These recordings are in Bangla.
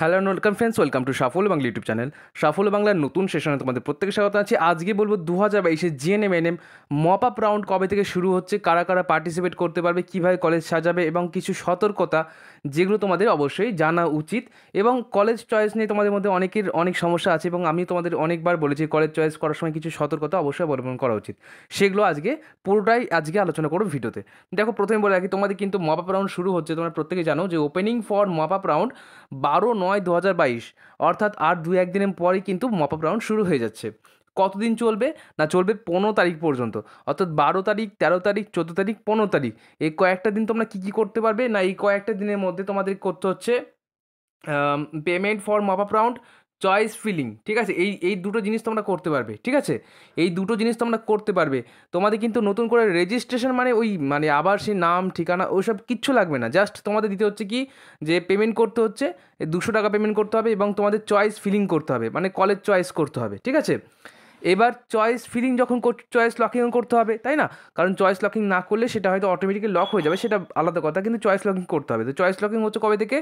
hello welcome friends welcome to Safal Bangla YouTube channel Safal বাংলার নতুন সেশনে তোমাদের প্রত্যেকে স্বাগত আছে আজকে বলবো দু হাজার বাইশে GNM NM mop up round কবে থেকে শুরু হচ্ছে কারা কারা পার্টিসিপেট করতে পারবে কীভাবে কলেজ সাজাবে এবং কিছু সতর্কতা যেগুলো তোমাদের অবশ্যই জানা উচিত এবং কলেজ চয়েস নিয়ে তোমাদের মধ্যে অনেকের অনেক সমস্যা আছে এবং আমি তোমাদের অনেকবার বলেছি কলেজ চয়েস করার সময় কিছু সতর্কতা অবশ্যই অবলম্বন করা উচিত সেগুলো আজকে পুরোটাই আজকে আলোচনা করো ভিডিওতে দেখো প্রথমে বলে রাখি তোমাদের কিন্তু মপ রাউন্ড শুরু হচ্ছে তোমরা প্রত্যেকে জানো যে ওপেনিং ফর মপ রাউন্ড বারো নয় দু অর্থাৎ আর দু একদিনের পরেই কিন্তু মপ আপ রাউন্ড শুরু হয়ে যাচ্ছে কতদিন চলবে না চলবে পনেরো তারিখ পর্যন্ত অর্থাৎ বারো তারিখ তেরো তারিখ চোদ্দো তারিখ পনেরো তারিখ এই কয়েকটা দিন তোমরা কী কী করতে পারবে না এই কয়েকটা দিনের মধ্যে তোমাদের করতে হচ্ছে payment for mop up round choice filling ঠিক আছে এই এই দুটো জিনিস তোমরা করতে পারবে ঠিক আছে এই দুটো জিনিস তোমরা করতে পারবে তোমাদের কিন্তু নতুন করে রেজিস্ট্রেশন মানে ওই মানে আবার সেই নাম ঠিকানা ওইসব কিচ্ছু লাগবে না জাস্ট তোমাদের দিতে হচ্ছে কি যে পেমেন্ট করতে হচ্ছে দুশো টাকা পেমেন্ট করতে হবে এবং তোমাদের চয়েস ফিলিং করতে হবে মানে কলেজ চয়েস করতে হবে ঠিক আছে এবার চয়েস ফিলিং যখন চয়েস লকিং করতে হবে তাই না কারণ চয়েস লকিং না করলে সেটা হয়তো অটোমেটিক্যালি লক হয়ে যাবে সেটা আলাদা কথা কিন্তু চয়েস লকিং করতে হবে তো চয়েস লকিং হচ্ছে কবে থেকে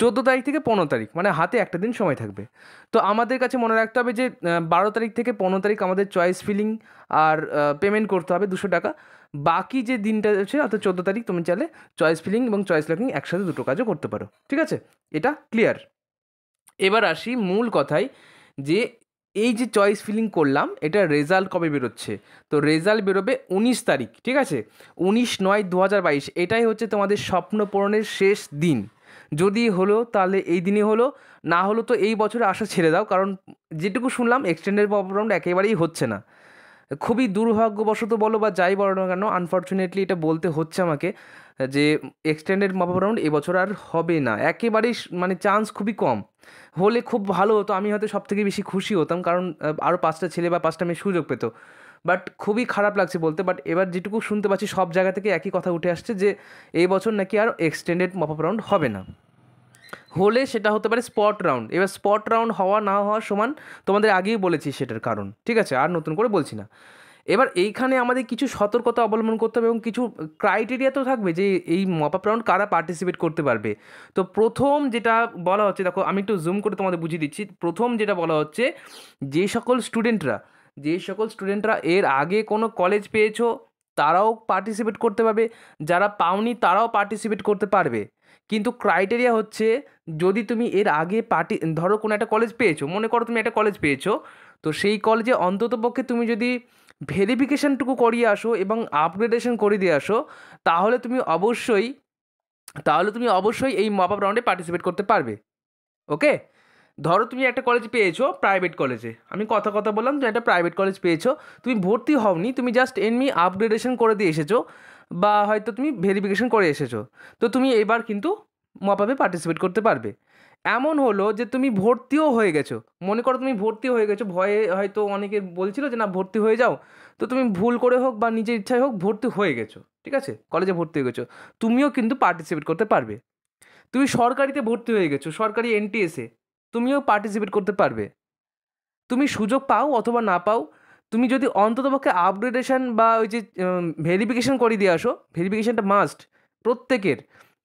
চোদ্দো তারিখ থেকে পনেরো তারিখ মানে হাতে একটা দিন সময় থাকবে তো আমাদের কাছে মনে রাখতে হবে যে বারো তারিখ থেকে পনেরো তারিখ আমাদের চয়েস ফিলিং আর পেমেন্ট করতে হবে দুশো টাকা বাকি যে দিনটা আছে অর্থাৎ চোদ্দো তারিখ তুমি চাইলে চয়েস ফিলিং এবং চয়েস লকিং একসাথে দুটো কাজও করতে পারো ঠিক আছে এটা ক্লিয়ার এবার আসি মূল কথায় যে এই যে চয়েস ফিলিং করলাম এটা রেজাল্ট কবে বেরোচ্ছে তো রেজাল্ট বেরোবে উনিশ তারিখ ঠিক আছে উনিশ নয় দু হাজার বাইশ এটাই হচ্ছে তোমাদের স্বপ্ন পূরণের শেষ দিন যদি হলো তাহলে এই দিনে হলো না হলো তো এই বছরে আশা ছেড়ে দাও কারণ যেটুকু শুনলাম এক্সটেন্ডেড প্রবলেমটা একেবারেই হচ্ছে না খুবই দুর্ভাগ্যবশত বলো বা যাই বলো না কেন আনফর্চুনেটলি এটা বলতে হচ্ছে আমাকে যে এক্সটেন্ডেড মাপ রাউন্ড এবছর আর হবে না একেবারেই মানে চান্স খুবই কম হলে খুব ভালো হতো আমি হয়তো সব থেকে বেশি খুশি হতাম কারণ আরও পাঁচটা ছেলে বা পাঁচটা মেয়ে সুযোগ পেত বাট খুবই খারাপ লাগছে বলতে বাট এবার যেটুকু শুনতে পাচ্ছি সব জায়গা থেকে একই কথা উঠে আসছে যে এই বছর নাকি আর এক্সটেন্ডেড মাপ রাউন্ড হবে না হলে সেটা হতে পারে স্পট রাউন্ড এবার স্পট রাউন্ড হওয়া না হওয়া সমান তোমাদের আগেই বলেছি সেটার কারণ ঠিক আছে আর নতুন করে বলছি না এবার এইখানে আমাদের কিছু সতর্কতা অবলম্বন করতে হবে এবং কিছু ক্রাইটেরিয়া তো থাকবে যে এই মপ আপ রাউন্ড কারা পার্টিসিপেট করতে পারবে তো প্রথম যেটা বলা হচ্ছে দেখো আমি একটু জুম করে তোমাদের বুঝিয়ে দিচ্ছি প্রথম যেটা বলা হচ্ছে যে সকল স্টুডেন্টরা যে সকল স্টুডেন্টরা এর আগে কোনো কলেজ পেয়েছো তারাও পার্টিসিপেট করতে পারবে যারা পাওনি তারাও পার্টিসিপেট করতে পারবে কিন্তু ক্রাইটেরিয়া হচ্ছে যদি তুমি এর আগে পার্টি ধরো কোনো একটা কলেজ পেয়েছো মনে করো তুমি একটা কলেজ পেয়েছো তো সেই কলেজে অন্ততপক্ষে তুমি যদি ভেরিফিকেশানটুকু করিয়ে আসো এবং আপগ্রেডেশন করে দিয়ে আসো তাহলে তুমি অবশ্যই তাহলে তুমি অবশ্যই এই মপ আপ রাউন্ডে পার্টিসিপেট করতে পারবে ওকে ধরো তুমি একটা কলেজ পেয়েছো প্রাইভেট কলেজে আমি কথা কথা বললাম তুমি একটা প্রাইভেট কলেজ পেয়েছো তুমি ভর্তি হওনি তুমি জাস্ট এমনি আপগ্রেডেশন করে দিয়ে এসেছো বা হয়তো তুমি ভেরিফিকেশন করে এসেছো তো তুমি এবার কিন্তু মপাপে পার্টিসিপেট করতে পারবে এমন হলো যে তুমি ভর্তিও হয়ে গেছো মনে করো তুমি ভর্তি হয়ে গেছো ভয়ে হয়তো অনেকে বলছিল যে না ভর্তি হয়ে যাও তো তুমি ভুল করে হোক বা নিজের ইচ্ছায় হোক ভর্তি হয়ে গেছো ঠিক আছে কলেজে ভর্তি হয়ে গেছো তুমিও কিন্তু পার্টিসিপেট করতে পারবে তুমি সরকারিতে ভর্তি হয়ে গেছো সরকারি এনটিএসে তুমিও পার্টিসিপেট করতে পারবে তুমি সুযোগ পাও অথবা না পাও তুমি যদি অন্ততপক্ষে আপগ্রেডেশন বা ওই যে ভেরিফিকেশন করে দিয়ে আসো ভেরিফিকেশানটা মাস্ট প্রত্যেকের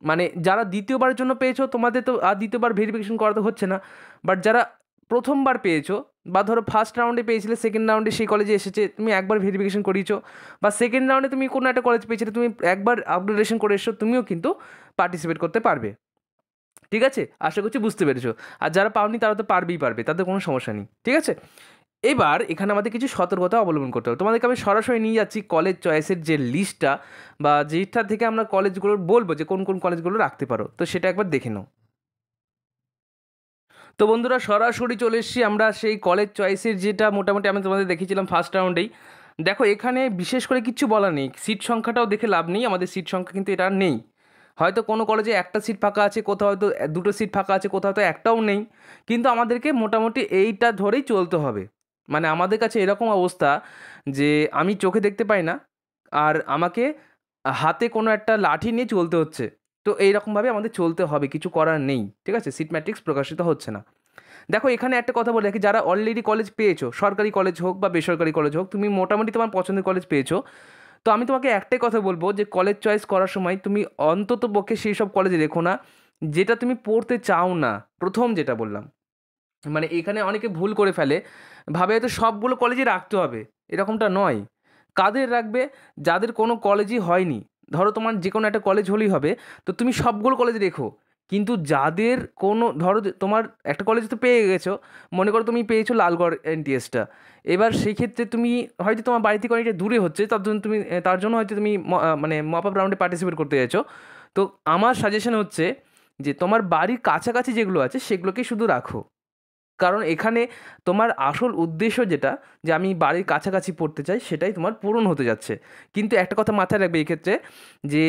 মানে যারা দ্বিতীয়বারের জন্য পেয়েছো তোমাদের তো আর দ্বিতীয়বার ভেরিফিকেশন করা তো হচ্ছে না বাট যারা প্রথমবার পেয়েছো বা ধরো ফার্স্ট রাউন্ডে পেয়েছিলে সেকেন্ড রাউন্ডে সেই কলেজে এসেছে তুমি একবার ভেরিফিকেশন করিয়েছো বা সেকেন্ড রাউন্ডে তুমি কোনো একটা কলেজ পেয়েছিলে তুমি একবার আপগ্রেডেশন করে এসো তুমিও কিন্তু পার্টিসিপেট করতে পারবে ঠিক আছে আশা করছি বুঝতে পেরেছো আর যারা পাওনি তারা তো পারবেই পারবে তাদের কোনো সমস্যা নেই ঠিক আছে এবার এখানে আমাদের কিছু সতর্কতা অবলম্বন করতে হবে তোমাদেরকে আমি সরাসরি নিয়ে যাচ্ছি কলেজ চয়েসের যে লিস্টটা বা যেটা থেকে আমরা কলেজগুলো বলবো যে কোন কোন কলেজগুলো রাখতে পারো তো সেটা একবার দেখে নাও তো বন্ধুরা সরাসরি চলে এসেছি আমরা সেই কলেজ চয়েসের যেটা মোটামুটি আমি তোমাদের দেখেছিলাম ফার্স্ট রাউন্ডেই দেখো এখানে বিশেষ করে কিছু বলা নেই সিট সংখ্যাটাও দেখে লাভ নেই আমাদের সিট সংখ্যা কিন্তু এটা নেই হয়তো কোনো কলেজে একটা সিট ফাঁকা আছে কোথাও হয়তো দুটো সিট ফাঁকা আছে কোথাও হয়তো একটাও নেই কিন্তু আমাদেরকে মোটামুটি এইটা ধরেই চলতে হবে মানে আমাদের কাছে এরকম অবস্থা যে আমি চোখে দেখতে পাই না আর আমাকে হাতে কোনো একটা লাঠি নিয়ে চলতে হচ্ছে তো এইরকমভাবে আমাদের চলতে হবে কিছু করার নেই ঠিক আছে সিট ম্যাট্রিক্স প্রকাশিত হচ্ছে না দেখো এখানে একটা কথা বলে রাখি যারা অলরেডি কলেজ পেয়েছো সরকারি কলেজ হোক বা বেসরকারি কলেজ হোক তুমি মোটামুটি তোমার পছন্দের কলেজ পেয়েছো তো আমি তোমাকে একটাই কথা বলবো যে কলেজ চয়েস করার সময় তুমি অন্তত পক্ষে সেই সব কলেজে রেখো না যেটা তুমি পড়তে চাও না প্রথম যেটা বললাম মানে এখানে অনেকে ভুল করে ফেলে ভাবে হয়তো সবগুলো কলেজে রাখতে হবে এরকমটা নয় কাদের রাখবে যাদের কোনো কলেজই হয়নি ধরো তোমার যে কোনো একটা কলেজ হলেই হবে তো তুমি সবগুলো কলেজ রেখো কিন্তু যাদের কোনো ধরো তোমার একটা কলেজ তো পেয়ে গেছো মনে করো তুমি পেয়েছো লালগড় এনটিএসটা এবার সেই ক্ষেত্রে তুমি হয়তো তোমার বাড়ি থেকে অনেকটা দূরে হচ্ছে তার জন্য তুমি তার জন্য হয়তো তুমি মানে মপ আপ রাউন্ডে পার্টিসিপেট করতে যাচ্ছ তো আমার সাজেশন হচ্ছে যে তোমার বাড়ির কাছাকাছি যেগুলো আছে সেগুলোকেই শুধু রাখো কারণ এখানে তোমার আসল উদ্দেশ্য যেটা যে আমি বাড়ির কাছাকাছি পড়তে চাই সেটাই তোমার পূরণ হতে যাচ্ছে কিন্তু একটা কথা মাথায় রাখবে এক্ষেত্রে যে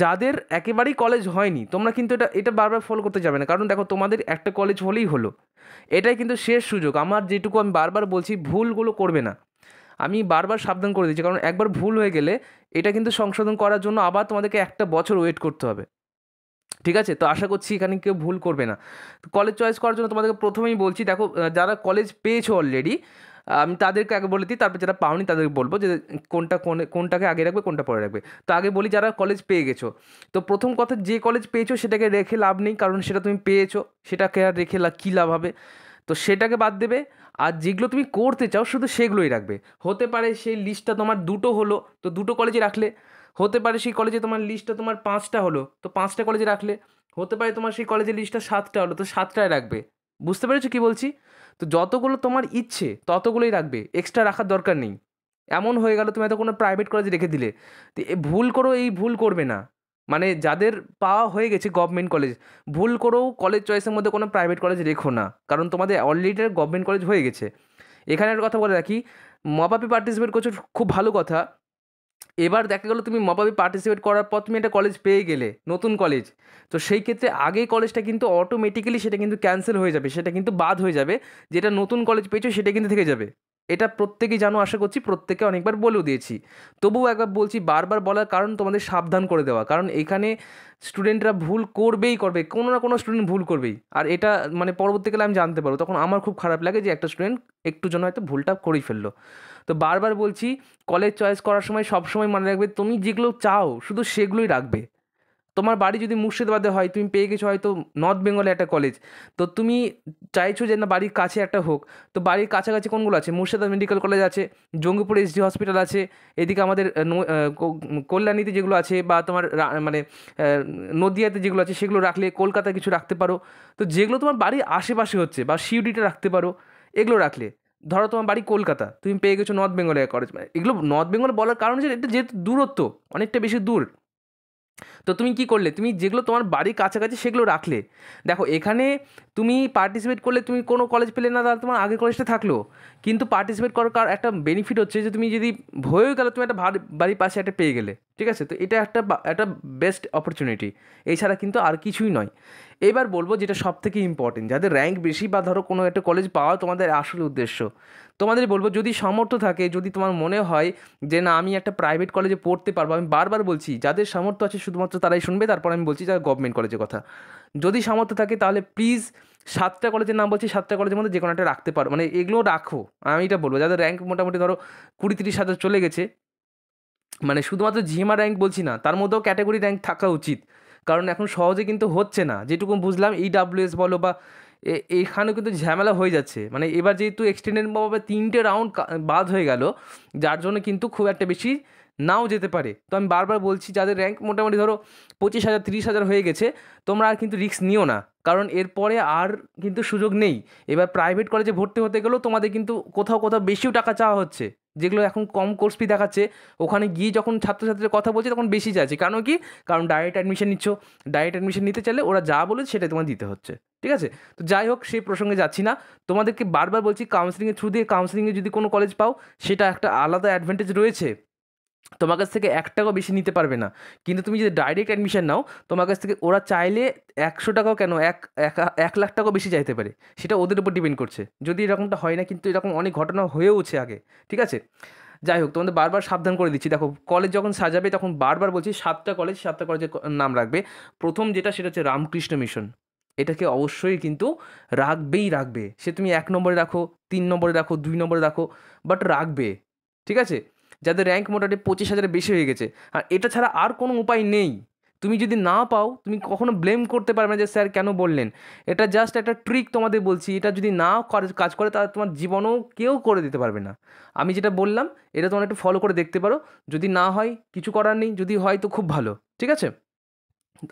যাদের একেবারেই কলেজ হয়নি তোমরা কিন্তু এটা এটা বারবার ফলো করতে যাবে না কারণ দেখো তোমাদের একটা কলেজ হলেই হলো এটাই কিন্তু শেষ সুযোগ আমার যেটুকু আমি বারবার বলছি ভুলগুলো করবে না আমি বারবার সাবধান করে দিচ্ছি কারণ একবার ভুল হয়ে গেলে এটা কিন্তু সংশোধন করার জন্য আবার তোমাদেরকে একটা বছর ওয়েট করতে হবে ঠিক আছে তো আশা করছি এখানে কেউ ভুল করবে না কলেজ চয়েস করার জন্য তোমাদেরকে প্রথমেই বলছি দেখো যারা কলেজ পেয়েছো অলরেডি আমি তাদেরকে আগে বলে দিই তারপর যারা পাওনি তাদেরকে বলবো যে কোনটা কোনটাকে আগে রাখবে কোনটা পরে রাখবে তো আগে বলি যারা কলেজ পেয়ে গেছো তো প্রথম কথা যে কলেজ পেয়েছো সেটাকে রেখে লাভ নেই কারণ সেটা তুমি পেয়েছো সেটাকে আর রেখে লাভ কী লাভ হবে তো সেটাকে বাদ দেবে আর যেগুলো তুমি করতে চাও শুধু সেগুলোই রাখবে হতে পারে সেই লিস্টটা তোমার দুটো হলো তো দুটো কলেজে রাখলে হতে পারে সেই কলেজে তোমার লিস্টটা তোমার পাঁচটা হলো তো পাঁচটা কলেজে রাখলে হতে পারে তোমার সেই কলেজের লিস্টটা সাতটা হলো তো সাতটায় রাখবে বুঝতে পেরেছো কি বলছি তো যতগুলো তোমার ইচ্ছে ততগুলোই রাখবে এক্সট্রা রাখার দরকার নেই এমন হয়ে গেল তুমি হয়তো কোনো প্রাইভেট কলেজে রেখে দিলে তো এ ভুল করো এই ভুল করবে না মানে যাদের পাওয়া হয়ে গেছে গভর্নমেন্ট কলেজ ভুল করেও কলেজ চয়েসের মধ্যে কোনো প্রাইভেট কলেজ রেখো না কারণ তোমাদের অলরেডি গভর্নমেন্ট কলেজ হয়ে গেছে এখানে একটা কথা বলে রাখি মপাপি পার্টিসিপেট করছো খুব ভালো কথা এবার দেখা গেলো তুমি মপাপি পার্টিসিপেট করার পর তুমি একটা কলেজ পেয়ে গেলে নতুন কলেজ তো সেই ক্ষেত্রে আগেই কলেজটা কিন্তু অটোমেটিক্যালি সেটা কিন্তু ক্যান্সেল হয়ে যাবে সেটা কিন্তু বাদ হয়ে যাবে যেটা নতুন কলেজ পেয়েছো সেটা কিন্তু থেকে যাবে এটা প্রত্যেকেই জানো আশা করছি প্রত্যেকে অনেকবার বলেও দিয়েছি তবুও একবার বলছি বারবার বলার কারণ তোমাদের সাবধান করে দেওয়া কারণ এখানে স্টুডেন্টরা ভুল করবেই করবে কোনো না কোনো স্টুডেন্ট ভুল করবেই আর এটা মানে পরবর্তীকালে আমি জানতে পারবো তখন আমার খুব খারাপ লাগে যে একটা স্টুডেন্ট একটু জন্য হয়তো ভুলটা করেই ফেললো তো বারবার বলছি কলেজ চয়েস করার সময় সবসময় মনে রাখবে তুমি যেগুলো চাও শুধু সেগুলোই রাখবে তোমার বাড়ি যদি মুর্শিদাবাদে হয় তুমি পেয়ে গেছো হয়তো নর্থ বেঙ্গলে একটা কলেজ তো তুমি চাইছো যে না বাড়ির কাছে একটা হোক তো বাড়ির কাছাকাছি কোনগুলো আছে মুর্শিদাবাদ মেডিকেল কলেজ আছে জঙ্গিপুর এসডি হসপিটাল আছে এদিকে আমাদের কল্যাণীতে যেগুলো আছে বা তোমার মানে নদিয়াতে যেগুলো আছে সেগুলো রাখলে কলকাতায় কিছু রাখতে পারো তো যেগুলো তোমার বাড়ির আশেপাশে হচ্ছে বা সিউডিটা রাখতে পারো এগুলো রাখলে ধরো তোমার বাড়ি কলকাতা তুমি পেয়ে গেছো নর্থ বেঙ্গলে কলেজ এগুলো নর্থ বেঙ্গল বলার কারণ হচ্ছে এটা যেহেতু দূরত্ব অনেকটা বেশি দূর তো তুমি কি করলে তুমি যেগুলো তোমার বাড়ির কাছাকাছি সেগুলো রাখলে দেখো এখানে তুমি পার্টিসিপেট করলে তুমি কোনো কলেজ পেলে না তাহলে তোমার আগের কলেজটা থাকলো কিন্তু পার্টিসিপেট করার একটা বেনিফিট হচ্ছে যে তুমি যদি হয়েও গেলো তুমি একটা বাড়ির পাশে একটা পেয়ে গেলে ঠিক আছে তো এটা একটা একটা বেস্ট অপরচুনিটি এছাড়া কিন্তু আর কিছুই নয় এবার বলবো যেটা সব থেকে ইম্পর্টেন্ট যাদের র্যাঙ্ক বেশি বা ধরো কোনো একটা কলেজ পাওয়া তোমাদের আসল উদ্দেশ্য তোমাদের বলবো যদি সামর্থ্য থাকে যদি তোমার মনে হয় যে না আমি একটা প্রাইভেট কলেজে পড়তে পারবো আমি বারবার বলছি যাদের সামর্থ্য আছে শুধুমাত্র তারাই শুনবে তারপর আমি বলছি যারা গভর্নমেন্ট কলেজের কথা যদি সামর্থ্য থাকে তাহলে প্লিজ সাতটা কলেজের নাম বলছি সাতটা কলেজের মধ্যে যে কোনো একটা রাখতে পারো মানে এগুলো রাখো আমি এটা বলবো যাদের র্যাঙ্ক মোটামুটি ধরো কুড়ি তিরিশ হাজার চলে গেছে মানে শুধুমাত্র জিএমআর র্যাঙ্ক বলছি না তার মধ্যেও ক্যাটাগরি র্যাঙ্ক থাকা উচিত কারণ এখন সহজে কিন্তু হচ্ছে না যেটুকু বুঝলাম ইডাব্লিউএস e বলো বা এইখানেও কিন্তু ঝামেলা হয়ে যাচ্ছে মানে এবার যেহেতু এক্সটেন্ডেড বাবা তিনটে রাউন্ড বাদ হয়ে গেল যার জন্য কিন্তু খুব একটা বেশি নাও যেতে পারে তো আমি বারবার বলছি যাদের র্যাঙ্ক মোটামুটি ধরো পঁচিশ হাজার তিরিশ হাজার হয়ে গেছে তোমরা আর কিন্তু রিস্ক নিও না কারণ এরপরে আর কিন্তু সুযোগ নেই এবার প্রাইভেট কলেজে ভর্তি হতে গেলেও তোমাদের কিন্তু কোথাও কোথাও বেশিও টাকা চাওয়া হচ্ছে যেগুলো এখন কম কোর্স ফি দেখাচ্ছে ওখানে গিয়ে যখন ছাত্রছাত্রীদের কথা বলছে তখন বেশি চাইছে কারণ কি কারণ ডাইরেক্ট অ্যাডমিশন নিচ্ছ ডাইরেক্ট অ্যাডমিশন নিতে চাইলে ওরা যা বলে সেটাই তোমার দিতে হচ্ছে ঠিক আছে তো যাই হোক সেই প্রসঙ্গে যাচ্ছি না তোমাদেরকে বারবার বলছি কাউন্সিলিংয়ের থ্রু দিয়ে কাউন্সিলিংয়ে যদি কোনো কলেজ পাও সেটা একটা আলাদা অ্যাডভান্টেজ রয়েছে তোমার কাছ থেকে এক টাকাও বেশি নিতে পারবে না কিন্তু তুমি যদি ডাইরেক্ট অ্যাডমিশন নাও তোমার কাছ থেকে ওরা চাইলে একশো টাকাও কেন এক এক লাখ টাকাও বেশি চাইতে পারে সেটা ওদের উপর ডিপেন্ড করছে যদি এরকমটা হয় না কিন্তু এরকম অনেক ঘটনা হয়েওছে আগে ঠিক আছে যাই হোক তোমাদের বারবার সাবধান করে দিচ্ছি দেখো কলেজ যখন সাজাবে তখন বারবার বলছি সাতটা কলেজ সাতটা কলেজের নাম রাখবে প্রথম যেটা সেটা হচ্ছে রামকৃষ্ণ মিশন এটাকে অবশ্যই কিন্তু রাখবেই রাখবে সে তুমি এক নম্বরে রাখো তিন নম্বরে রাখো দুই নম্বরে রাখো বাট রাখবে ঠিক আছে যাদের র্যাঙ্ক মোটামুটি পঁচিশ হাজারের বেশি হয়ে গেছে আর এটা ছাড়া আর কোনো উপায় নেই তুমি যদি না পাও তুমি কখনো ব্লেম করতে পারবে না যে স্যার কেন বললেন এটা জাস্ট একটা ট্রিক তোমাদের বলছি এটা যদি না কাজ করে তাহলে তোমার জীবনও কেউ করে দিতে পারবে না আমি যেটা বললাম এটা তোমার একটু ফলো করে দেখতে পারো যদি না হয় কিছু করার নেই যদি হয় তো খুব ভালো ঠিক আছে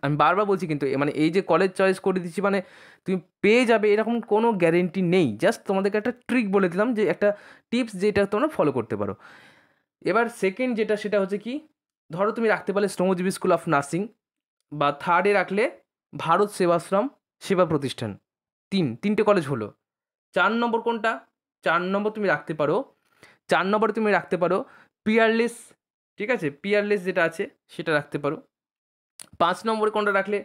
আমি বারবার বলছি কিন্তু মানে এই যে কলেজ চয়েস করে দিচ্ছি মানে তুমি পেয়ে যাবে এরকম কোনো গ্যারেন্টি নেই জাস্ট তোমাদেরকে একটা ট্রিক বলে দিলাম যে একটা টিপস যেটা তোমরা ফলো করতে পারো এবার সেকেন্ড যেটা সেটা হচ্ছে কি ধরো তুমি রাখতে পারলে শ্রমজীবী স্কুল অফ নার্সিং বা থার্ডে রাখলে ভারত সেবাশ্রম সেবা প্রতিষ্ঠান তিন তিনটে কলেজ হলো চার নম্বর কোনটা চার নম্বর তুমি রাখতে পারো চার নম্বরে তুমি রাখতে পারো পিয়ারলেস ঠিক আছে পিয়ারলেস যেটা আছে সেটা রাখতে পারো পাঁচ নম্বরে কোনটা রাখলে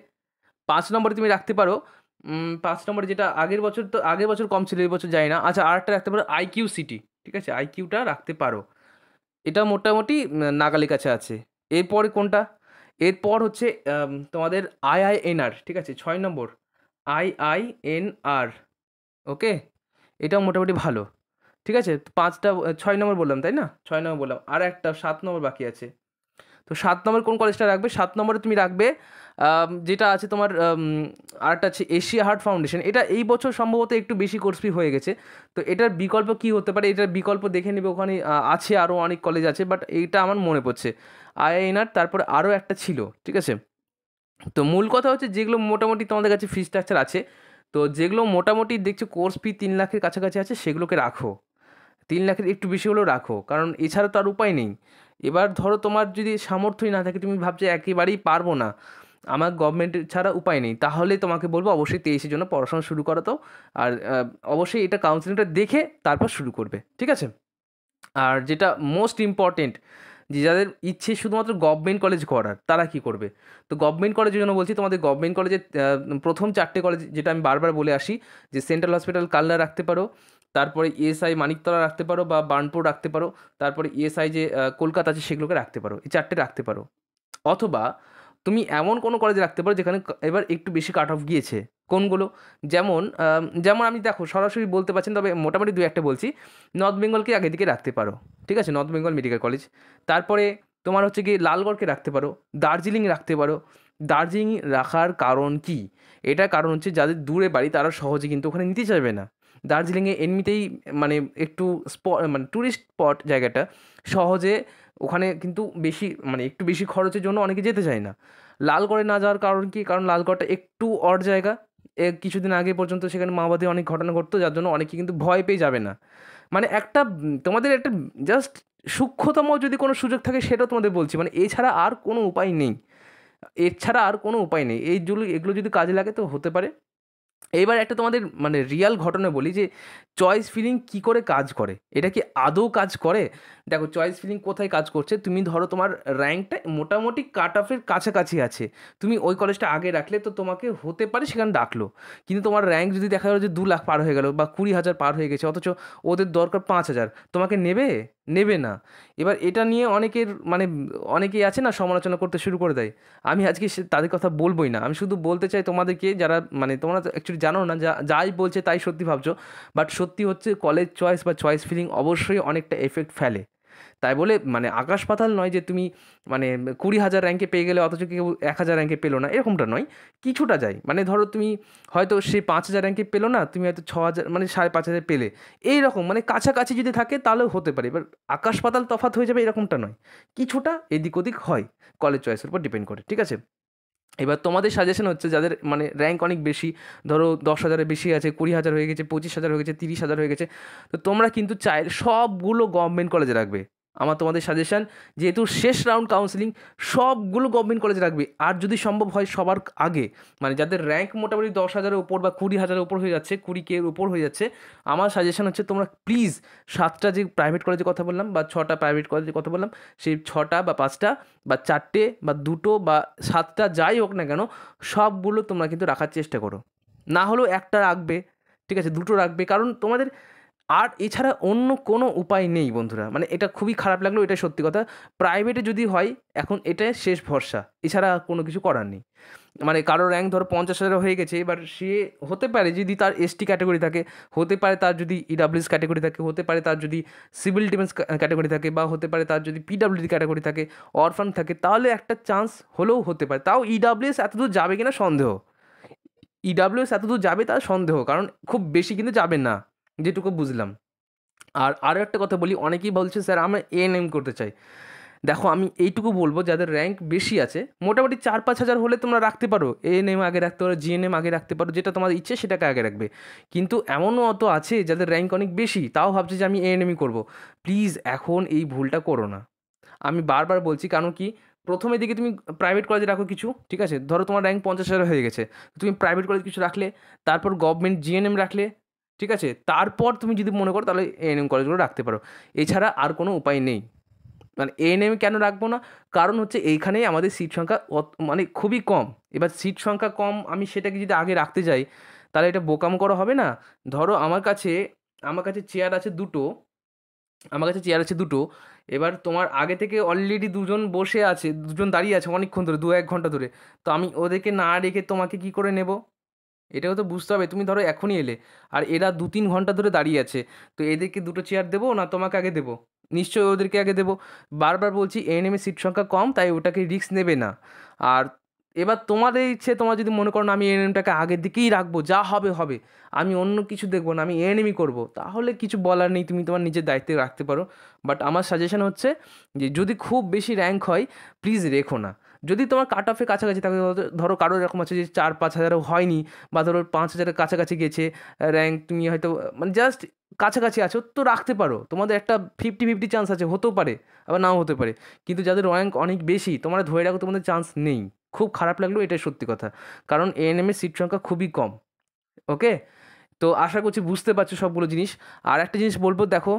পাঁচ নম্বরে তুমি রাখতে পারো পাঁচ নম্বরে যেটা আগের বছর তো আগের বছর কম ছিল এই বছর যায় না আচ্ছা আরেকটা রাখতে পারো আইকিউ সিটি ঠিক আছে আইকিউটা রাখতে পারো এটা মোটামুটি নাগালের কাছে আছে এরপরে কোনটা এরপর হচ্ছে তোমাদের আই আই এন আর ঠিক আছে ছয় নম্বর আইআইএনআর ওকে এটাও মোটামুটি ভালো ঠিক আছে পাঁচটা ছয় নম্বর বললাম তাই না ছয় নম্বর বললাম আর একটা সাত নম্বর বাকি আছে তো সাত নম্বর কোন কলেজটা রাখবে সাত নম্বরে তুমি রাখবে যেটা আছে তোমার আরেকটা আছে এশিয়া হার্ট ফাউন্ডেশন এটা এই বছর সম্ভবত একটু বেশি কোর্স ফি হয়ে গেছে তো এটার বিকল্প কি হতে পারে এটার বিকল্প দেখে নেবে ওখানে আছে আরও অনেক কলেজ আছে বাট এইটা আমার মনে পড়ছে আইআইএনআর তারপরে আরও একটা ছিল ঠিক আছে তো মূল কথা হচ্ছে যেগুলো মোটামুটি তোমাদের কাছে ফি স্ট্রাকচার আছে তো যেগুলো মোটামুটি দেখছো কোর্স ফি তিন লাখের কাছাকাছি আছে সেগুলোকে রাখো তিন লাখের একটু বেশি হলেও রাখো কারণ এছাড়া তো আর উপায় নেই এবার ধরো তোমার যদি সামর্থ্যই না থাকে তুমি ভাবছো একেবারেই পারবো না আমার গভর্নমেন্টের ছাড়া উপায় নেই তাহলে তোমাকে বলবো অবশ্যই তেইশের জন্য পড়াশোনা শুরু করো তো আর অবশ্যই এটা কাউন্সিলিংটা দেখে তারপর শুরু করবে ঠিক আছে আর যেটা মোস্ট ইম্পর্টেন্ট যে যাদের ইচ্ছে শুধুমাত্র গভর্নমেন্ট কলেজ করার তারা কি করবে তো গভর্নমেন্ট কলেজের জন্য বলছি তোমাদের গভর্নমেন্ট কলেজের প্রথম চারটে কলেজ যেটা আমি বারবার বলে আসি যে সেন্ট্রাল হসপিটাল কালনা রাখতে পারো তারপরে ইএসআই মানিকতলা রাখতে পারো বা বার্নপুর রাখতে পারো তারপরে ইএসআই যে কলকাতা আছে সেগুলোকে রাখতে পারো এই চারটে রাখতে পারো অথবা তুমি এমন কোনো কলেজে রাখতে পারো যেখানে এবার একটু বেশি কাট অফ গিয়েছে কোনগুলো যেমন যেমন আমি দেখো সরাসরি বলতে পারছেন তবে মোটামুটি দু একটা বলছি নর্থ বেঙ্গলকে আগে দিকে রাখতে পারো ঠিক আছে নর্থ বেঙ্গল মেডিকেল কলেজ তারপরে তোমার হচ্ছে গিয়ে লালগড়কে রাখতে পারো দার্জিলিং রাখতে পারো দার্জিলিং রাখার কারণ কি এটা কারণ হচ্ছে যাদের দূরে বাড়ি তারা সহজে কিন্তু ওখানে নিতে চাইবে না দার্জিলিংয়ে এমনিতেই মানে একটু স্পট মানে ট্যুরিস্ট স্পট জায়গাটা সহজে ওখানে কিন্তু বেশি মানে একটু বেশি খরচের জন্য অনেকে যেতে চায় না লালগড়ে না যাওয়ার কারণ কি কারণ লালগড়টা একটু অড জায়গা কিছুদিন আগে পর্যন্ত সেখানে মাওবাদী অনেক ঘটনা ঘটতো যার জন্য অনেকে কিন্তু ভয় পেয়ে যাবে না মানে একটা তোমাদের একটা জাস্ট সূক্ষ্মতম যদি কোনো সুযোগ থাকে সেটাও তোমাদের বলছি মানে এছাড়া আর কোনো উপায় নেই এছাড়া আর কোনো উপায় নেই এইগুলো এগুলো যদি কাজে লাগে তো হতে পারে এবার একটা তোমাদের মানে রিয়াল ঘটনা বলি যে চয়েস ফিলিং কি করে কাজ করে এটা কি আদৌ কাজ করে দেখো চয়েস ফিলিং কোথায় কাজ করছে তুমি ধরো তোমার র্যাঙ্কটা মোটামুটি কাট অফের কাছাকাছি আছে তুমি ওই কলেজটা আগে রাখলে তো তোমাকে হতে পারে সেখানে ডাকলো কিন্তু তোমার র্যাঙ্ক যদি দেখা গেলো যে দু লাখ পার হয়ে গেলো বা কুড়ি হাজার পার হয়ে গেছে অথচ ওদের দরকার পাঁচ হাজার তোমাকে নেবে নেবে না এবার এটা নিয়ে অনেকের মানে অনেকেই আছে না সমালোচনা করতে শুরু করে দেয় আমি আজকে তাদের কথা বলবোই না আমি শুধু বলতে চাই তোমাদেরকে যারা মানে তোমরা অ্যাকচুয়ালি জানো না যা যাই বলছে তাই সত্যি ভাবছো বাট সত্যি হচ্ছে কলেজ চয়েস বা চয়েস ফিলিং অবশ্যই অনেকটা এফেক্ট ফেলে তাই বলে মানে আকাশ পাতাল নয় যে তুমি মানে কুড়ি হাজার র্যাঙ্কে পেয়ে গেলে অথচ কেউ এক হাজার র্যাঙ্কে পেলো না এরকমটা নয় কিছুটা যায় মানে ধরো তুমি হয়তো সে পাঁচ হাজার র্যাঙ্কে পেলো না তুমি হয়তো ছ হাজার মানে সাড়ে পাঁচ হাজার পেলে এইরকম মানে কাছাকাছি যদি থাকে তাহলেও হতে পারে এবার আকাশ পাতাল তফাত হয়ে যাবে এরকমটা নয় কিছুটা এদিক ওদিক হয় কলেজ চয়েসের উপর ডিপেন্ড করে ঠিক আছে এবার তোমাদের সাজেশন হচ্ছে যাদের মানে র্যাঙ্ক অনেক বেশি ধরো দশ হাজারের বেশি আছে কুড়ি হাজার হয়ে গেছে পঁচিশ হাজার হয়ে গেছে তিরিশ হাজার হয়ে গেছে তো তোমরা কিন্তু চাই সবগুলো গভর্নমেন্ট কলেজে রাখবে আমার তোমাদের সাজেশান যেহেতু শেষ রাউন্ড কাউন্সিলিং সবগুলো গভর্নমেন্ট কলেজে রাখবে আর যদি সম্ভব হয় সবার আগে মানে যাদের র্যাঙ্ক মোটামুটি দশ হাজারের উপর বা কুড়ি হাজারের উপর হয়ে যাচ্ছে কুড়ি কের উপর হয়ে যাচ্ছে আমার সাজেশান হচ্ছে তোমরা প্লিজ সাতটা যে প্রাইভেট কলেজের কথা বললাম বা ছটা প্রাইভেট কলেজের কথা বললাম সেই ছটা বা পাঁচটা বা চারটে বা দুটো বা সাতটা যাই হোক না কেন সবগুলো তোমরা কিন্তু রাখার চেষ্টা করো না হলেও একটা রাখবে ঠিক আছে দুটো রাখবে কারণ তোমাদের আর এছাড়া অন্য কোনো উপায় নেই বন্ধুরা মানে এটা খুবই খারাপ লাগলো এটা সত্যি কথা প্রাইভেটে যদি হয় এখন এটাই শেষ ভরসা এছাড়া কোনো কিছু করার নেই মানে কারোর র্যাঙ্ক ধরো পঞ্চাশ হাজার হয়ে গেছে এবার সে হতে পারে যদি তার এসটি ক্যাটাগরি থাকে হতে পারে তার যদি ইডাব্লিউএস e ক্যাটাগরি থাকে হতে পারে তার যদি সিভিল ডিফেন্স ক্যাটাগরি থাকে বা হতে পারে তার যদি পিডাব্লিউডি ক্যাটাগরি থাকে অরফান থাকে তাহলে একটা চান্স হলেও হতে পারে তাও ইডাব্লিউএস e এতদূর যাবে কিনা সন্দেহ ইডাব্লিউএস e এতদূর যাবে তার সন্দেহ কারণ খুব বেশি কিন্তু যাবে না যেটুকু বুঝলাম আর আরও একটা কথা বলি অনেকেই বলছে স্যার আমরা এএনএম করতে চাই দেখো আমি এইটুকু বলবো যাদের র্যাঙ্ক বেশি আছে মোটামুটি চার পাঁচ হাজার হলে তোমরা রাখতে পারো এএনএম আগে রাখতে পারো জিএনএম আগে রাখতে পারো যেটা তোমার ইচ্ছে সেটাকে আগে রাখবে কিন্তু এমনও অত আছে যাদের র্যাঙ্ক অনেক বেশি তাও ভাবছে যে আমি এএনএমই করবো প্লিজ এখন এই ভুলটা করো না আমি বারবার বলছি কারণ কি প্রথমে দিকে তুমি প্রাইভেট কলেজে রাখো কিছু ঠিক আছে ধরো তোমার র্যাঙ্ক পঞ্চাশ হাজার হয়ে গেছে তুমি প্রাইভেট কলেজ কিছু রাখলে তারপর গভর্নমেন্ট জিএনএম রাখলে ঠিক আছে তারপর তুমি যদি মনে করো তাহলে এএনএম কলেজগুলো রাখতে পারো এছাড়া আর কোনো উপায় নেই মানে এএনএম কেন রাখবো না কারণ হচ্ছে এইখানেই আমাদের সিট সংখ্যা মানে খুবই কম এবার সিট সংখ্যা কম আমি সেটাকে যদি আগে রাখতে যাই তাহলে এটা বোকাম করা হবে না ধরো আমার কাছে আমার কাছে চেয়ার আছে দুটো আমার কাছে চেয়ার আছে দুটো এবার তোমার আগে থেকে অলরেডি দুজন বসে আছে দুজন দাঁড়িয়ে আছে অনেকক্ষণ ধরে দু এক ঘন্টা ধরে তো আমি ওদেরকে না রেখে তোমাকে কি করে নেব এটাও তো বুঝতে হবে তুমি ধরো এখনই এলে আর এরা দু তিন ঘন্টা ধরে দাঁড়িয়ে আছে তো এদেরকে দুটো চেয়ার দেবো না তোমাকে আগে দেবো নিশ্চয়ই ওদেরকে আগে দেবো বারবার বলছি এনএমএ সিট সংখ্যা কম তাই ওটাকে রিস্ক নেবে না আর এবার তোমাদের ইচ্ছে তোমার যদি মনে করো আমি এনএমটাকে আগের দিকেই রাখবো যা হবে হবে আমি অন্য কিছু দেখবো না আমি এনএমই করবো তাহলে কিছু বলার নেই তুমি তোমার নিজের দায়িত্বে রাখতে পারো বাট আমার সাজেশন হচ্ছে যে যদি খুব বেশি র্যাঙ্ক হয় প্লিজ রেখো না যদি তোমার কাট অফে কাছাকাছি থাকে ধরো কারো এরকম আছে যে চার পাঁচ হাজারও হয়নি বা ধরো পাঁচ হাজারের কাছাকাছি গেছে র্যাঙ্ক তুমি হয়তো মানে জাস্ট কাছাকাছি আছো তো রাখতে পারো তোমাদের একটা ফিফটি ফিফটি চান্স আছে হতেও পারে আবার নাও হতে পারে কিন্তু যাদের র্যাঙ্ক অনেক বেশি তোমরা ধরে রাখো তোমাদের চান্স নেই খুব খারাপ লাগলো এটাই সত্যি কথা কারণ এএনএমের সিট সংখ্যা খুবই কম ওকে তো আশা করছি বুঝতে পারছো সবগুলো জিনিস আর একটা জিনিস বলবো দেখো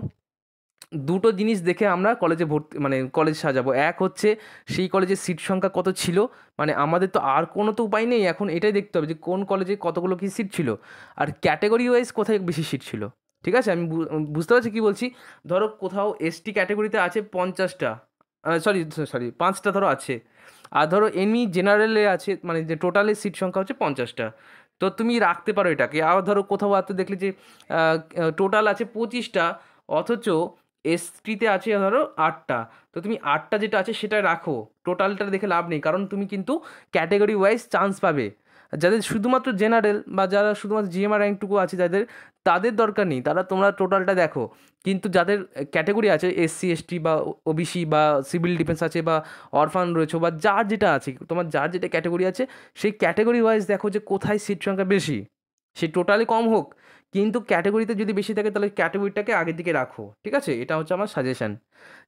দুটো জিনিস দেখে আমরা কলেজে ভর্তি মানে কলেজ সাজাবো এক হচ্ছে সেই কলেজের সিট সংখ্যা কত ছিল মানে আমাদের তো আর কোনো তো উপায় নেই এখন এটাই দেখতে হবে যে কোন কলেজে কতগুলো কী সিট ছিল আর ক্যাটেগরি ওয়াইজ কোথায় বেশি সিট ছিল ঠিক আছে আমি বুঝতে পারছি কী বলছি ধরো কোথাও এসটি ক্যাটেগরিতে আছে পঞ্চাশটা সরি সরি পাঁচটা ধরো আছে আর ধরো এমনি জেনারেলে আছে মানে যে টোটালে সিট সংখ্যা হচ্ছে পঞ্চাশটা তো তুমি রাখতে পারো এটাকে আবার ধরো কোথাও আতে দেখলে যে টোটাল আছে পঁচিশটা অথচ এসটিতে আছে ধরো আটটা তো তুমি আটটা যেটা আছে সেটা রাখো টোটালটা দেখে লাভ নেই কারণ তুমি কিন্তু ক্যাটাগরি ওয়াইজ চান্স পাবে যাদের শুধুমাত্র জেনারেল বা যারা শুধুমাত্র জিএমআর র্যাঙ্কটুকু আছে যাদের তাদের দরকার নেই তারা তোমরা টোটালটা দেখো কিন্তু যাদের ক্যাটাগরি আছে এসসি এসটি বা ওবিসি বা সিভিল ডিফেন্স আছে বা অরফান রয়েছে বা যার যেটা আছে তোমার যার যেটা ক্যাটাগরি আছে সেই ক্যাটাগরি ওয়াইজ দেখো যে কোথায় সিট সংখ্যা বেশি সে টোটালি কম হোক কিন্তু ক্যাটাগরিতে যদি বেশি থাকে তাহলে ক্যাটাগরিটাকে আগের দিকে রাখো ঠিক আছে এটা হচ্ছে আমার সাজেশান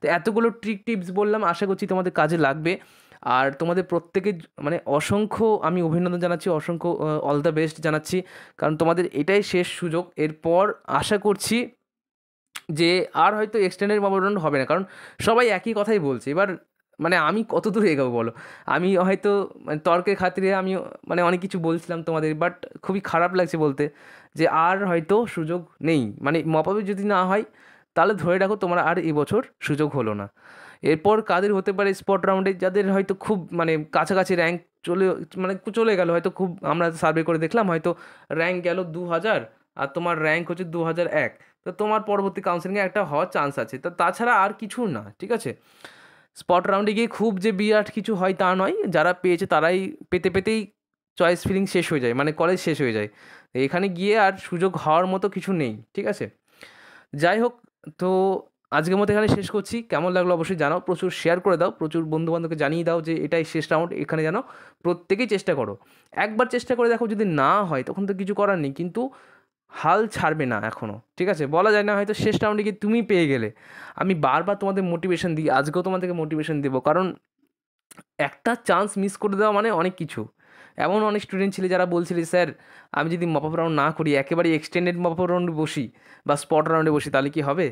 তো এতগুলো ট্রিক টিপস বললাম আশা করছি তোমাদের কাজে লাগবে আর তোমাদের প্রত্যেকে মানে অসংখ্য আমি অভিনন্দন জানাচ্ছি অসংখ্য অল দ্য বেস্ট জানাচ্ছি কারণ তোমাদের এটাই শেষ সুযোগ এরপর আশা করছি যে আর হয়তো এক্সটেন্ডেড মামলন হবে না কারণ সবাই একই কথাই বলছে এবার মানে আমি কত দূর এগাবো বলো আমি হয়তো মানে তর্কের খাতিরে আমি মানে অনেক কিছু বলছিলাম তোমাদের বাট খুবই খারাপ লাগছে বলতে যে আর হয়তো সুযোগ নেই মানে মপাবে যদি না হয় তাহলে ধরে রাখো তোমার আর এবছর সুযোগ হলো না এরপর কাদের হতে পারে স্পট রাউন্ডে যাদের হয়তো খুব মানে কাছাকাছি র্যাঙ্ক চলে মানে চলে গেল হয়তো খুব আমরা সার্ভে করে দেখলাম হয়তো র্যাঙ্ক গেল দু হাজার আর তোমার র্যাঙ্ক হচ্ছে দু হাজার এক তো তোমার পরবর্তী কাউন্সেলিংয়ে একটা হওয়ার চান্স আছে তো তাছাড়া আর কিছু না ঠিক আছে স্পট রাউন্ডে গিয়ে খুব যে বিরাট কিছু হয় তা নয় যারা পেয়েছে তারাই পেতে পেতেই চয়েস ফিলিং শেষ হয়ে যায় মানে কলেজ শেষ হয়ে যায় এখানে গিয়ে আর সুযোগ হওয়ার মতো কিছু নেই ঠিক আছে যাই হোক তো আজকের মতো এখানে শেষ করছি কেমন লাগলো অবশ্যই জানাও প্রচুর শেয়ার করে দাও প্রচুর বন্ধুবান্ধবকে জানিয়ে দাও যে এটাই শেষ রাউন্ড এখানে জানো প্রত্যেকেই চেষ্টা করো একবার চেষ্টা করে দেখো যদি না হয় তখন তো কিছু করার নেই কিন্তু হাল ছাড়বে না এখনও ঠিক আছে বলা যায় না হয়তো শেষ রাউন্ডে গিয়ে তুমি পেয়ে গেলে আমি বারবার তোমাদের মোটিভেশন দিই আজকেও তোমাদেরকে মোটিভেশন দেবো কারণ একটা চান্স মিস করে দেওয়া মানে অনেক কিছু এমন অনেক স্টুডেন্ট ছিল যারা বলছিল স্যার আমি যদি মপ আপ রাউন্ড না করি একেবারে এক্সটেন্ডেড মপ আপ রাউন্ডে বসি বা স্পট রাউন্ডে বসি তাহলে কি হবে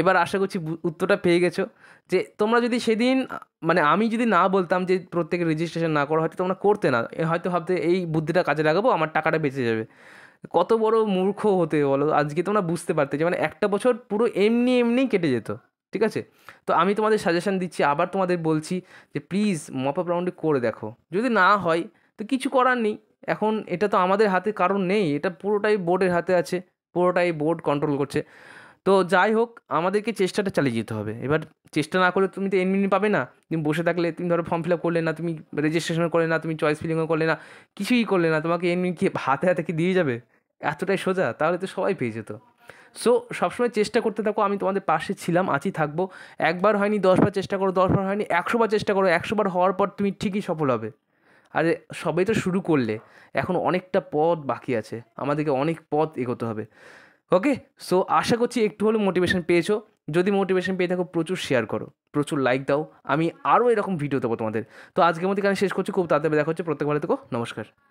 এবার আশা করছি উত্তরটা পেয়ে গেছো যে তোমরা যদি সেদিন মানে আমি যদি না বলতাম যে প্রত্যেকে রেজিস্ট্রেশন না করা হয়তো তোমরা করতে না হয়তো ভাবতে এই বুদ্ধিটা কাজে লাগাবো আমার টাকাটা বেঁচে যাবে কত বড় মূর্খ হতে বলো আজকে তোমরা বুঝতে পারতে যে মানে একটা বছর পুরো এমনি এমনি কেটে যেত ঠিক আছে তো আমি তোমাদের সাজেশান দিচ্ছি আবার তোমাদের বলছি যে প্লিজ মপ আপ রাউন্ডে করে দেখো যদি না হয় তো কিছু করার নেই এখন এটা তো আমাদের হাতে কারণ নেই এটা পুরোটাই বোর্ডের হাতে আছে পুরোটাই বোর্ড কন্ট্রোল করছে তো যাই হোক আমাদেরকে চেষ্টাটা চালিয়ে যেতে হবে এবার চেষ্টা না করলে তুমি তো এমনি পাবে না তুমি বসে থাকলে তুমি ধরো ফর্ম ফিল আপ করলে না তুমি রেজিস্ট্রেশন করলে না তুমি চয়েস ফিলিংও করলে না কিছুই করলে না তোমাকে এমনি কি হাতে হাতে কি দিয়ে যাবে এতটাই সোজা তাহলে তো সবাই পেয়ে যেত সো সবসময় চেষ্টা করতে থাকো আমি তোমাদের পাশে ছিলাম আছি থাকবো একবার হয়নি দশবার চেষ্টা করো দশবার হয়নি একশোবার চেষ্টা করো একশোবার হওয়ার পর তুমি ঠিকই সফল হবে আর সবাই তো শুরু করলে এখন অনেকটা পথ বাকি আছে আমাদেরকে অনেক পথ এগোতে হবে ওকে সো আশা করছি একটু হলেও মোটিভেশন পেয়েছো যদি মোটিভেশন পেয়ে থাকো প্রচুর শেয়ার করো প্রচুর লাইক দাও আমি আরও এরকম ভিডিও দেবো তোমাদের তো আজকের মধ্যে কেন শেষ করছি খুব তাড়াতাড়ি দেখা হচ্ছে প্রত্যেক ভালো থেকো নমস্কার